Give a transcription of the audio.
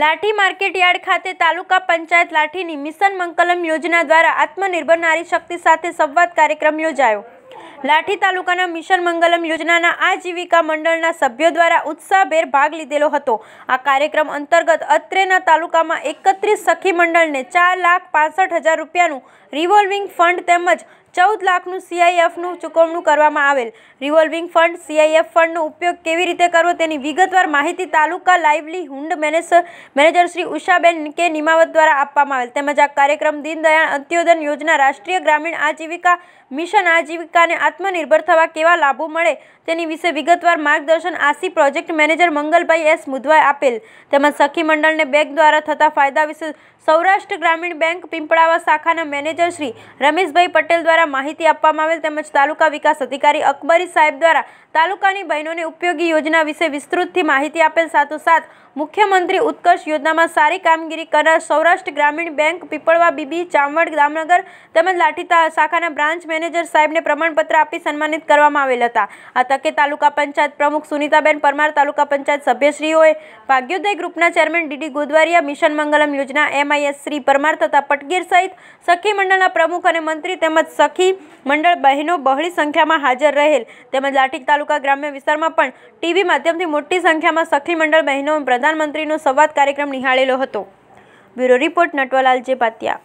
લાઠી market yard ખાતે તાલુકા પંચાયત લાઠીની mission Mangalam યોજના દ્વારા આત્મનિર્ભર નારી શક્તિ સાથે સંવાદ કાર્યક્રમ યોજાયો લાઠી તાલુકાના મિશન મંગલમ યોજનાના આજીવિકા મંડળના સભ્યો દ્વારા ઉત્સાહભેર ભાગ લીધેલો હતો આ કાર્યક્રમ અંતર્ગત અત્રેના તાલુકામાં એકત્રીસ સખી મંડળને ચાર લાખ પાસઠ હજાર રૂપિયાનું રિવોલ્વિંગ ફંડ તેમજ ચૌદ લાખનું સીઆઈએફનું ચૂકવણું કરવામાં આવેલ રિવોલ્વિંગ ફંડ સીઆઈએફ ફંડનો ઉપયોગ કેવી રીતે કરવો તેની વિગતવાર માહિતી taluka livelihood manager manager Shri Ushaben K Nimavat દ્વારા આપવામાં આવેલ તેમજ આ કાર્યક્રમ દીનદયાળ અંત્યોદય યોજના રાષ્ટ્રીય ગ્રામીણ આજીવિકા મિશન આજીવિકાને આત્મનિર્ભર થવા કેવા લાભો મળે તેની વિશે વિગતવાર માર્ગદર્શન આસી પ્રોજેક્ટ મેનેજર મંગલભાઈ એસ મુધવાએ આપેલ તેમજ સખી મંડળને બેંક દ્વારા થતા ફાયદા વિશે સૌરાષ્ટ્ર ગ્રામીણ બેંક પિંપળાવા શાખાના મેનેજર શ્રી રમેશભાઈ પટેલ દ્વારા દ્વારા માહિતી આપવામાં આવેલ તેમજ તાલુકા વિકાસ અધિકારી અકબરી સાહેબ દ્વારા તાલુકાની બહેનોને ઉપયોગી યોજના વિશે વિસ્તૃતથી માહિતી આપેલ સાથોસાથ મુખ્યમંત્રી ઉત્કર્ષ યોજનામાં સારી કામગીરી કરનાર સૌરાષ્ટ્ર ગ્રામીણ બેંક પીપળવા બીબી ચામવડ દામનગર તેમજ લાઠી શાખાના બ્રાન્ચ મેનેજર સાહેબને પ્રમાણપત્ર આપી સન્માનિત કરવામાં આવેલ હતા આ તકે તાલુકા પંચાયત પ્રમુખ સુનિતાબેન પરમાર તાલુકા પંચાયત સભ્યશ્રીઓએ ભાગ્યોદય ગ્રુપના chairman DD Godvariya mission Mangalam યોજના એમઆઈએસ શ્રી પરમાર તથા પટગીર સહિત સખી મંડળના પ્રમુખ અને મંત્રી તેમજ સખી સખી મંડળ બહેનો બહોળી સંખ્યામાં હાજર રહેલ તેમજ લાઠી તાલુકા ગ્રામ્ય વિસ્તારમાં પણ ટીવી માધ્યમથી મોટી સંખ્યામાં સખી મંડળ બહેનો પ્રધાનમંત્રીનો સંવાદ કાર્યક્રમ નિહાળેલો હતો બ્યુરો રિપોર્ટ નટવરલાલ જે પાત્યા